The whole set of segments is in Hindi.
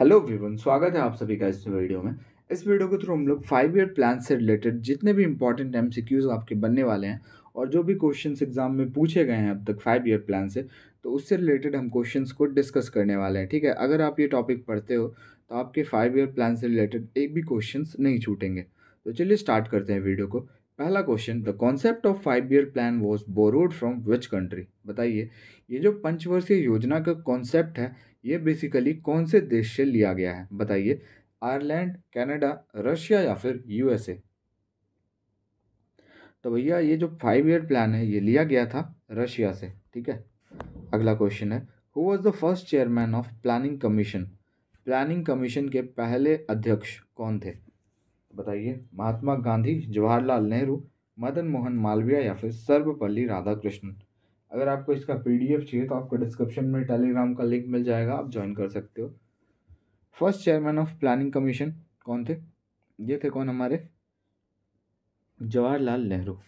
हेलो एवरीवन स्वागत है आप सभी का इस वीडियो में इस वीडियो के थ्रू हम लोग फाइव ईयर प्लान से रिलेटेड जितने भी इंपॉर्टेंट एम आपके बनने वाले हैं और जो भी क्वेश्चंस एग्जाम में पूछे गए हैं अब तक फाइव ईयर प्लान से तो उससे रिलेटेड हम क्वेश्चंस को डिस्कस करने वाले हैं ठीक है अगर आप ये टॉपिक पढ़ते हो तो आपके फाइव ईयर प्लान से रिलेटेड एक भी क्वेश्चन नहीं छूटेंगे तो चलिए स्टार्ट करते हैं वीडियो को पहला question the concept of five year plan was borrowed from which country बताइए ये जो पंचवर्षीय योजना का कॉन्सेप्ट है ये बेसिकली कौन से देश से लिया गया है बताइए आयरलैंड कनाडा रशिया या फिर यूएसए तो भैया ये जो फाइव ईयर प्लान है ये लिया गया था रशिया से ठीक है अगला क्वेश्चन है who was the first chairman of planning commission planning commission के पहले अध्यक्ष कौन थे बताइए महात्मा गांधी जवाहरलाल नेहरू मदन मोहन मालवीय या फिर सर्वपल्ली राधाकृष्णन अगर आपको इसका पीडीएफ चाहिए तो आपको डिस्क्रिप्शन में टेलीग्राम का लिंक मिल जाएगा आप ज्वाइन कर सकते हो first chairman of planning commission कौन थे ये थे कौन हमारे जवाहरलाल नेहरू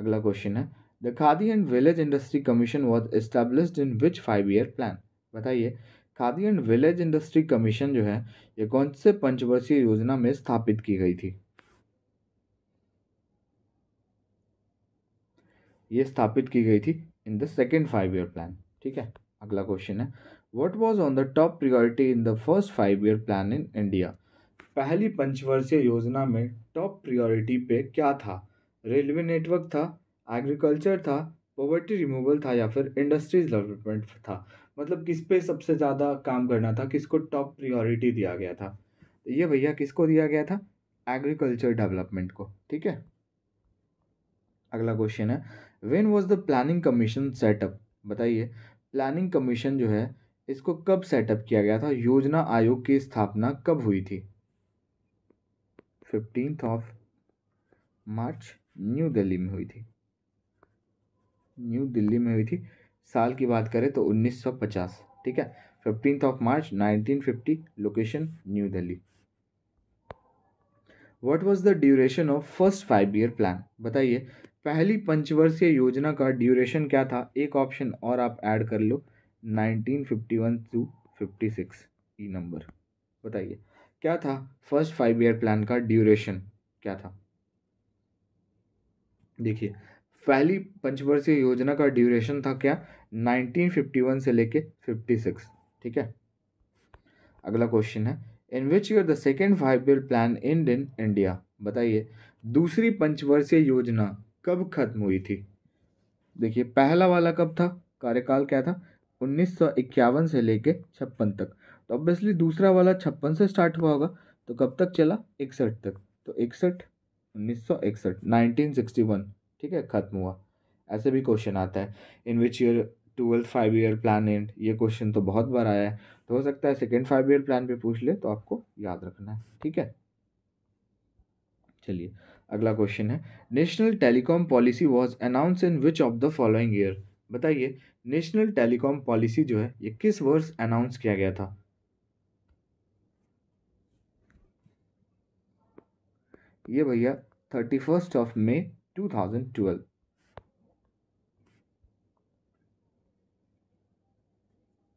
अगला क्वेश्चन है the khadi and village industry commission was establish in which five year plan बताइए khadi and village industry commission जो है ये कौन से पंचवर्षीय योजना में स्थापित की गई थी ये स्थापित की गई थी in the second five year plan ठीक है अगला क्वेश्चन है what was on the top priority in the first five year plan in India पहली पंचवर्षीय योजना में टॉप प्रियोरिटी पे क्या था रेलवे नेटवर्क था एग्रीकल्चर था पॉवर्टी रिमूवल था या फिर इंडस्ट्रीज डेवलपमेंट था मतलब किस पे सबसे ज़्यादा काम करना था किसको टॉप प्रियोरिटी दिया गया था तो ये भैया किसको दिया गया था एग्रीकल्चर डेवलपमेंट को ठीक है अगला क्वेश्चन है when was the planning commission set up बताइए प्लानिंग कमीशन जो है इसको कब सेटअप किया गया था योजना आयोग की स्थापना कब हुई थी fifteenth of March New Delhi में हुई थी न्यू दिल्ली में हुई थी साल की बात करें तो 1950 ठीक है fifteenth of March 1950 location New Delhi what was the duration of first five year plan बताइए पहली पंचवर्षीय योजना का ड्यूरेशन क्या था एक ऑप्शन और आप ऐड कर लो 1951 टू 56 ई नंबर बताइए क्या था फर्स्ट फाइव ईयर प्लान का ड्यूरेशन क्या था देखिए पहली पंचवर्षीय योजना का ड्यूरेशन था क्या 1951 से लेके 56 ठीक है अगला क्वेश्चन है in which year the second five year plan in in India बताइए दूसरी पंचवर्षीय योजना कब खत्म हुई थी देखिए पहला वाला कब था कार्यकाल क्या था उन्नीस से लेके छप्पन तक तो ऑब्वियसली दूसरा वाला छप्पन से स्टार्ट हुआ होगा तो कब तक चला इकसठ तक तो इकसठ उन्नीस सौ इकसठ नाइनटीन सिक्सटी वन ठीक है ख़त्म हुआ ऐसे भी क्वेश्चन आता है in which year twelfth five year plan and ये क्वेश्चन तो बहुत बार आया है तो हो सकता है सेकेंड फाइव ईयर प्लान पर पूछ ले तो आपको याद रखना है ठीक है चलिए अगला क्वेश्चन है national telecom policy was announce in which of the following year बताइए नेशनल टेलीकॉम पॉलिसी जो है ये किस वर्ष अनाउंस किया गया था ये भैया thirty first of May two thousand twelve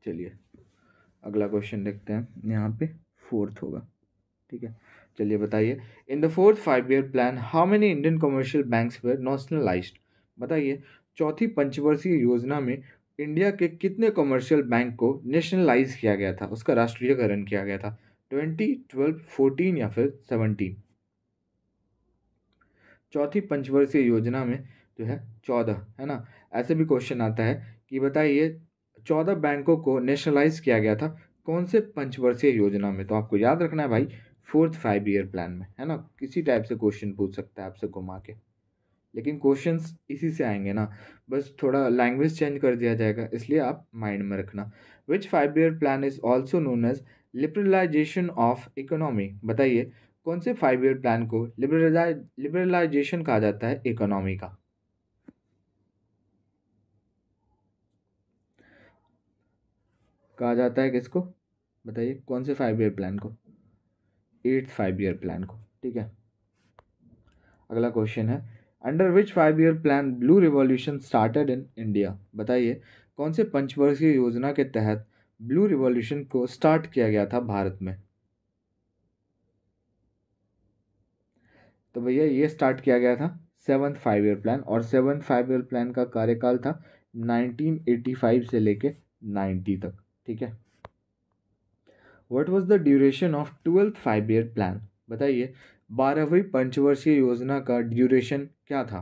चलिए अगला क्वेश्चन देखते हैं यहाँ पे फोर्थ होगा ठीक है चलिए बताइए in the fourth five year plan how many Indian commercial banks were nationalize बताइए चौथी पंचवर्षीय योजना में इंडिया के कितने कमर्शियल बैंक को नेशनलाइज किया गया था उसका राष्ट्रीयकरण किया गया था ट्वेंटी ट्वेल्व फोर्टीन या फिर सेवनटीन चौथी पंचवर्षीय योजना में जो है चौदह है ना ऐसे भी क्वेश्चन आता है कि बताइए चौदह बैंकों को नेशनलाइज किया गया था कौन से पंचवर्षीय योजना में तो आपको याद रखना है भाई फोर्थ फाइव ईयर प्लान में है ना किसी टाइप से क्वेश्चन पूछ सकता है आपसे घुमा के लेकिन क्वेश्चंस इसी से आएंगे ना बस थोड़ा लैंग्वेज चेंज कर दिया जाएगा इसलिए आप माइंड में रखना which five year plan is also known as liberalisation of economy बताइए कौन से फाइव ईयर प्लान को लिबरलाइजेशन कहा जाता है इकोनॉमी का कहा जाता है किसको बताइए कौन से फाइव ईयर प्लान को एट फाइव ईयर प्लान को ठीक है अगला क्वेश्चन है under which five year plan blue revolution started in India बताइए कौन से पंचवर्षीय योजना के तहत ब्लू रिवॉल्यूशन को स्टार्ट किया गया था भारत में तो भैया ये स्टार्ट किया गया था सेवन फाइव ईयर प्लान और सेवन फाइव ईयर प्लान का कार्यकाल था नाइनटीन एटी फाइव से लेके नाइन्टी तक ठीक है what was the duration of twelfth five year plan बताइए बारहवीं पंचवर्षीय योजना का ड्यूरेशन क्या था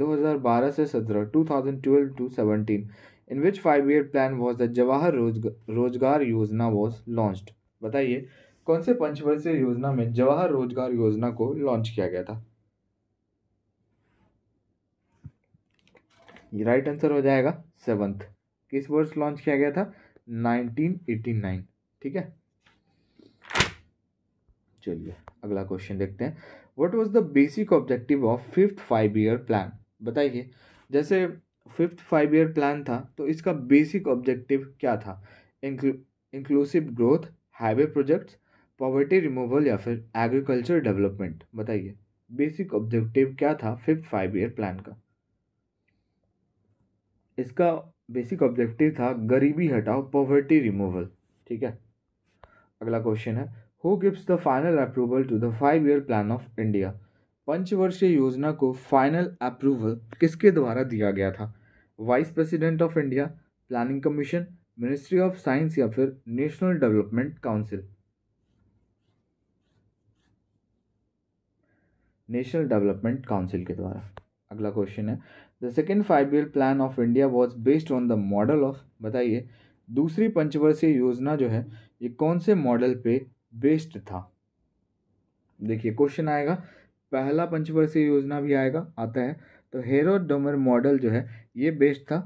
2012 से 17 2012 to 17 in which five year plan was the Jawahar Rozgar Yojana was launched बताइए कौन से पंचवर्षीय योजना में जवाहर रोजगार योजना को लॉन्च किया गया था राइट आंसर हो जाएगा सेवंथ किस वर्ष लॉन्च किया गया था 1989 ठीक है चलिए अगला क्वेश्चन देखते हैं what was the basic objective of fifth five year plan बताइए जैसे फिफ्थ फाइव ईयर प्लान था तो इसका बेसिक ऑब्जेक्टिव क्या था inclusive growth highway projects poverty removal या फिर एग्रीकल्चर डेवलपमेंट बताइए बेसिक ऑब्जेक्टिव क्या था फिफ्थ फाइव ईयर प्लान का इसका बेसिक ऑब्जेक्टिव था गरीबी हटाओ पॉवर्टी रिमूवल ठीक है अगला क्वेश्चन है who gives the final approval to the five year plan of India पंचवर्षीय योजना को फाइनल अप्रूवल किसके द्वारा दिया गया था vice president of India planning commission ministry of science या फिर national development council national development council के द्वारा अगला क्वेश्चन है the second five year plan of India was based on the model of बताइए दूसरी पंचवर्षीय योजना जो है ये कौन से मॉडल पे बेस्ड था देखिए क्वेश्चन आएगा पहला पंचवर्षीय योजना भी आएगा आता है तो हेरो डोमर मॉडल जो है ये बेस्ड था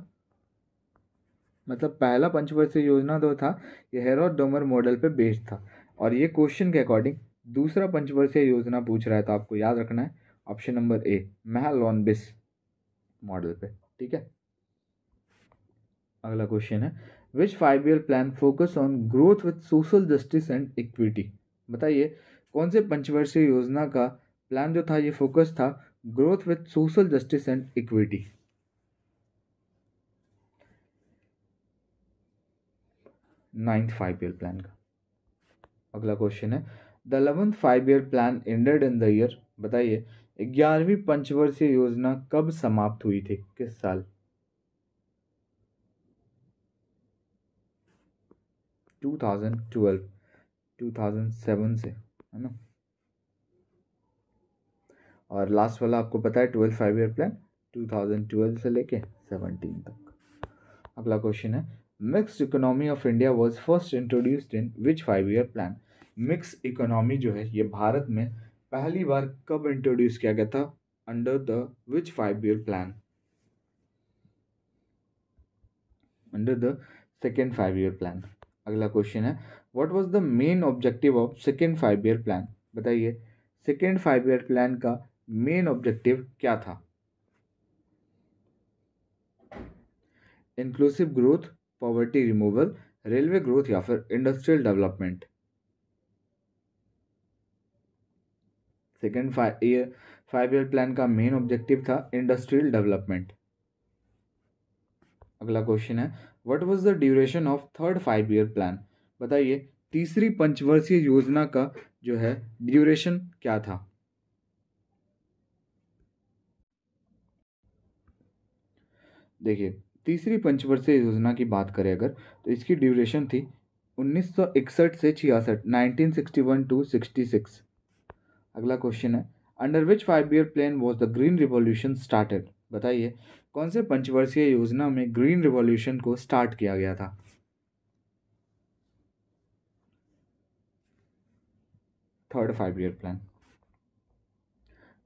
मतलब पहला पंचवर्षीय योजना जो था ये हेरो डोमर मॉडल पे बेस्ड था और ये क्वेश्चन के अकॉर्डिंग दूसरा पंचवर्षीय योजना पूछ रहा है तो आपको याद रखना है ऑप्शन नंबर ए महल मॉडल पे ठीक है अगला क्वेश्चन है which five year plan focus on growth with social justice and equity बताइए कौन से पंचवर्षीय योजना का प्लान जो था ये फोकस था growth with social justice and equity ninth five year plan का अगला क्वेश्चन है the eleventh five year plan ended in the year बताइए ग्यारहवीं पंचवर्षीय योजना कब समाप्त हुई थी किस साल two thousand twelve two thousand से है ना और लास्ट वाला आपको पता है twelve five year plan two thousand twelve से लेके सेवनटीन तक अगला क्वेश्चन है mix economy of India was first introduced in which five year plan mix economy जो है ये भारत में पहली बार कब इंट्रोड्यूस किया गया था under the which five year plan under the second five year plan अगला क्वेश्चन है what was the main objective of second five year plan बताइए सेकेंड फाइव ईयर प्लान का मेन ऑब्जेक्टिव क्या था inclusive growth poverty removal railway growth या फिर industrial development second five year five year plan का मेन ऑब्जेक्टिव था इंडस्ट्रियल डेवलपमेंट अगला क्वेश्चन है what was the duration of third five year plan बताइए तीसरी पंचवर्षीय योजना का जो है ड्यूरेशन क्या था देखिए तीसरी पंचवर्षीय योजना की बात करें अगर तो इसकी ड्यूरेशन थी 1961 से छियासठ 1961 टू सिक्स अगला क्वेश्चन है under which five year plan was the green revolution started बताइए कौन से पंचवर्षीय योजना में ग्रीन रिवोल्यूशन को स्टार्ट किया गया था third five year plan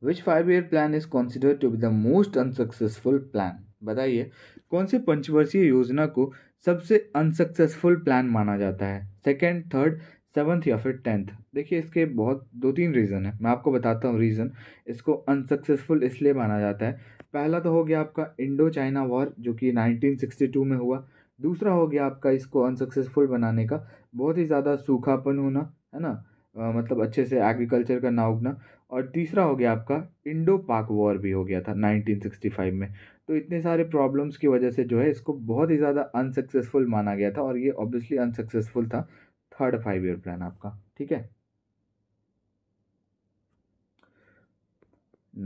which five year plan is considered to be the most unsuccessful plan बताइए कौन से पंचवर्षीय योजना को सबसे अनसक्सेसफुल प्लान माना जाता है सेकेंड थर्ड सेवन्थ या फिर टेंथ देखिए इसके बहुत दो तीन रीज़न है मैं आपको बताता हूँ रीज़न इसको अनसक्सेसफुल इसलिए माना जाता है पहला तो हो गया आपका इंडो चाइना वॉर जो कि 1962 में हुआ दूसरा हो गया आपका इसको अनसक्सेसफुल बनाने का बहुत ही ज़्यादा सूखापन होना है ना आ, मतलब अच्छे से एग्रीकल्चर का ना उगना और तीसरा हो गया आपका इंडो पाक वॉर भी हो गया था 1965 में तो इतने सारे प्रॉब्लम्स की वजह से जो है इसको बहुत ही ज़्यादा अनसक्सेसफुल माना गया था और ये ऑब्वियसली अनसक्सेसफुल था थर्ड फाइव ईयर प्लान आपका ठीक है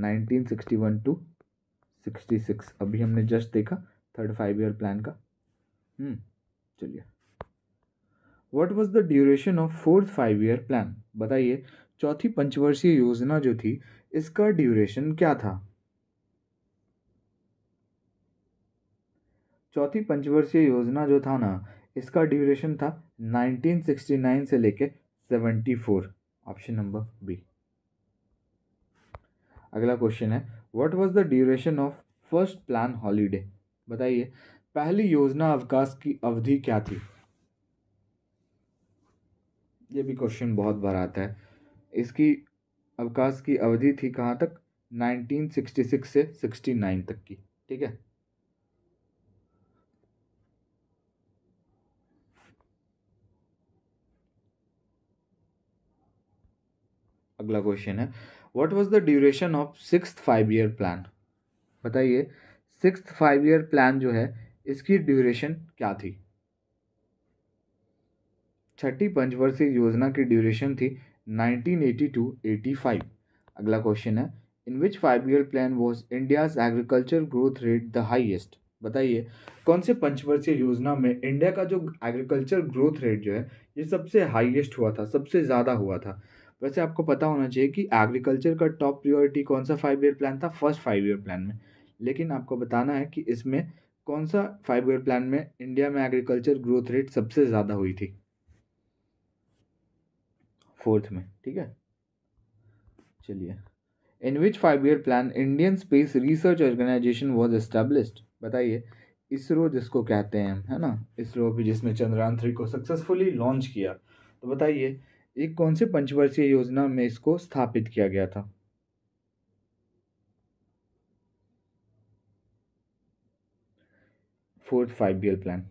1961 टू 66 अभी हमने जस्ट देखा थर्ड फाइव ईयर प्लान का हम्म चलिए what was the duration of fourth five year plan बताइए चौथी पंचवर्षीय योजना जो थी इसका ड्यूरेशन क्या था चौथी पंचवर्षीय योजना जो था ना इसका ड्यूरेशन था 1969 से लेके 74 ऑप्शन नंबर बी अगला क्वेश्चन है what was the duration of first plan holiday बताइए पहली योजना अवकाश की अवधि क्या थी ये भी क्वेश्चन बहुत बार आता है इसकी अवकाश की अवधि थी कहाँ तक 1966 से 69 तक की ठीक है अगला क्वेश्चन है what was the duration of six five year plan बताइए सिक्स फाइव ईयर प्लान जो है इसकी ड्यूरेशन क्या थी छठी पंचवर्षीय योजना की ड्यूरेशन थी nineteen eighty to eighty five अगला क्वेश्चन है in which five year plan was India's agriculture growth rate the highest बताइए कौन से पंचवर्षीय योजना में इंडिया का जो एग्रीकल्चर ग्रोथ रेट जो है ये सबसे हाईएस्ट हुआ था सबसे ज़्यादा हुआ था वैसे आपको पता होना चाहिए कि एग्रीकल्चर का टॉप प्रियोरिटी कौन सा फाइव ईयर प्लान था फर्स्ट फाइव ईयर प्लान में लेकिन आपको बताना है कि इसमें कौन सा फाइव ईयर प्लान में इंडिया में एग्रीकल्चर ग्रोथ रेट सबसे ज़्यादा हुई थी फोर्थ में ठीक है चलिए in which five year plan Indian space research organisation was established बताइए इसरो जिसको कहते हैं है ना इसरो भी जिसने चंद्रयान थ्री को सक्सेसफुली लॉन्च किया तो बताइए एक कौन से पंचवर्षीय योजना में इसको स्थापित किया गया था फोर्थ फाइव ईयर प्लान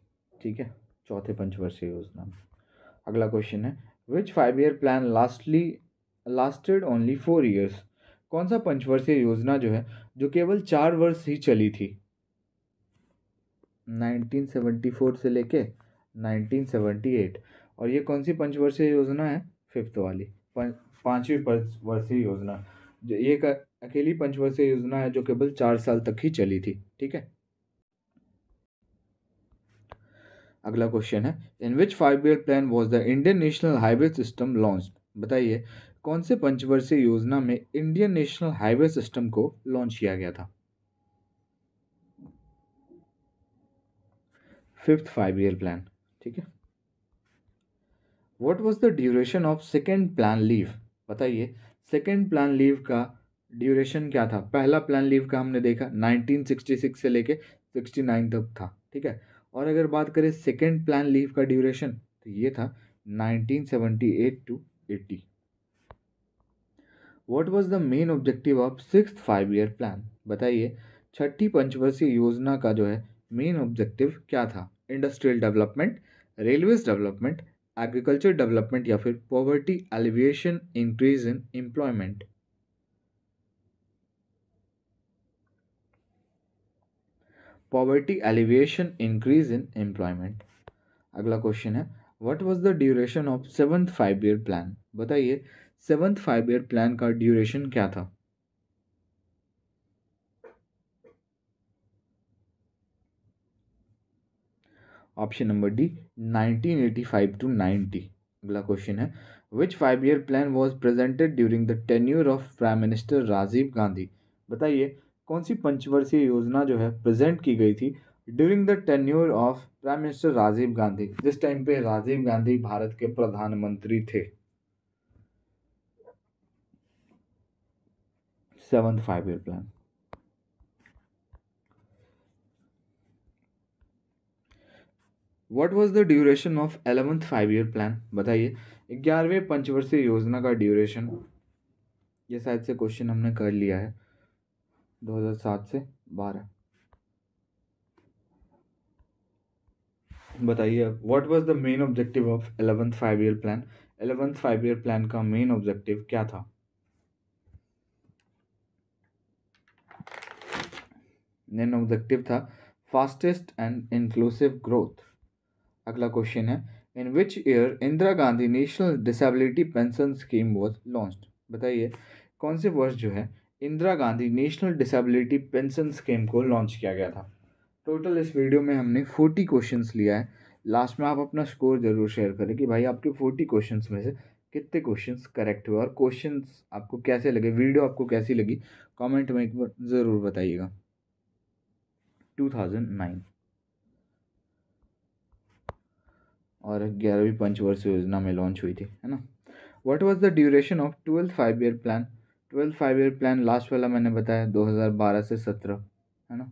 ठीक है चौथे पंचवर्षीय योजना अगला क्वेश्चन है which five year plan lastly lasted only four years कौन सा पंचवर्षीय योजना जो है जो केवल चार वर्ष ही चली थी 1974 से लेके 1978 और ये कौन सी पंचवर्षीय योजना है फिफ्थ वाली पाँचवीं पंचवर्षीय योजना जो ये एक अकेली पंचवर्षीय योजना है जो केवल चार साल तक ही चली थी ठीक है अगला क्वेश्चन है in which five year plan was the Indian national highway system launch बताइए कौन से पंचवर्षीय योजना में इंडियन नेशनल हाईवे सिस्टम को लॉन्च किया गया था फिफ्थ फाइव ईयर प्लान ठीक है what was the duration of second plan leave बताइए सेकेंड प्लान लीव का ड्यूरेशन क्या था पहला प्लान लीव का हमने देखा 1966 से लेके 69 तक था ठीक है और अगर बात करें सेकेंड प्लान लीव का ड्यूरेशन तो ये था 1978 to 80 what was the main objective of six five year plan बताइए छठी पंचवर्षीय योजना का जो है मेन ऑब्जेक्टिव क्या था industrial development railways development agriculture development या फिर poverty alleviation increase in employment poverty alleviation increase in employment अगला क्वेश्चन है what was the duration of seventh five year plan बताइए सेवन्थ फाइव ईयर प्लान का ड्यूरेशन क्या था ऑप्शन नंबर डी 1985 टू 90 अगला क्वेश्चन है which five year plan was presented during the tenure of prime minister Rajiv Gandhi बताइए कौन सी पंचवर्षीय योजना जो है प्रेजेंट की गई थी during the tenure of prime minister Rajiv Gandhi जिस टाइम पे राजीव गांधी भारत के प्रधानमंत्री थे seventh five year plan what was the duration of eleventh five year plan बताइए ग्यारहवें पंचवर्षीय योजना का ड्यूरेशन ये शायद से क्वेश्चन हमने कर लिया है 2007 से 12 बताइए अब what was the main objective of eleventh five year plan eleventh five year plan का मेन ऑब्जेक्टिव क्या था मेन ऑब्जेक्टिव था फास्टेस्ट एंड इंक्लूसिव ग्रोथ अगला क्वेश्चन है in which year Indira Gandhi national disability pension scheme was launch बताइए कौन से वर्ष जो है Indira Gandhi national disability pension scheme को लॉन्च किया गया था टोटल इस वीडियो में हमने फोर्टी क्वेश्चन लिया है लास्ट में आप अपना स्कोर ज़रूर शेयर करें कि भाई आपके फोर्टी क्वेश्चन में से कितने क्वेश्चन करेक्ट हुए और क्वेश्चन आपको कैसे लगे वीडियो आपको कैसी लगी कमेंट में एक बार ज़रूर बताइएगा टू थाउजेंड नाइन और ग्यारहवीं पंचवर्ष योजना में लॉन्च हुई थी है ना what was the duration of twelfth five year plan twelfth five year plan last वाला मैंने बताया दो हज़ार बारह से सत्रह है ना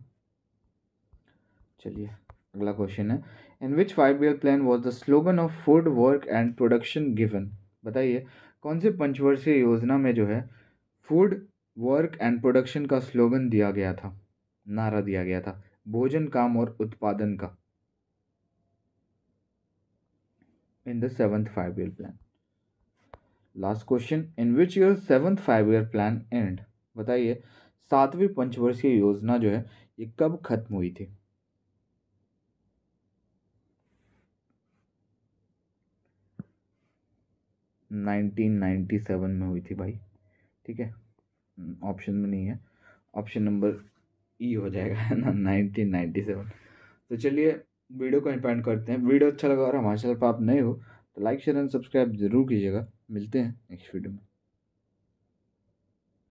चलिए अगला क्वेश्चन है in which five year plan was the slogan of food work and production given बताइए कौन से पंचवर्षीय योजना में जो है फूड वर्क एंड प्रोडक्शन का स्लोगन दिया गया था नारा दिया गया था भोजन काम और उत्पादन का in the seventh five year plan last question in which year seventh five year plan end बताइए सातवीं पंचवर्षीय योजना जो है ये कब खत्म हुई थी नाइनटीन नाइन्टी सेवन में हुई थी भाई ठीक है ऑप्शन में नहीं है ऑप्शन नंबर ई हो जाएगा है ना नाइनटीन नाइन्टी सेवन तो चलिए वीडियो को इंपैंड करते हैं वीडियो अच्छा लगा और हमारे चैनल पर आप नए हो तो लाइक शेयर एंड सब्सक्राइब जरूर कीजिएगा मिलते हैं नेक्स्ट वीडियो में